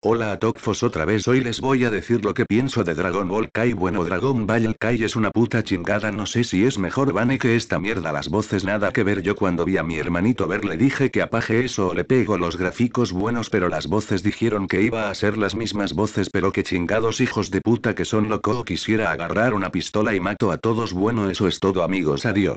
Hola a Tokfos otra vez hoy les voy a decir lo que pienso de Dragon Ball Kai bueno Dragon Ball Kai es una puta chingada no sé si es mejor Bane que esta mierda las voces nada que ver yo cuando vi a mi hermanito ver le dije que apaje eso o le pego los gráficos buenos pero las voces dijeron que iba a ser las mismas voces pero que chingados hijos de puta que son loco quisiera agarrar una pistola y mato a todos bueno eso es todo amigos adiós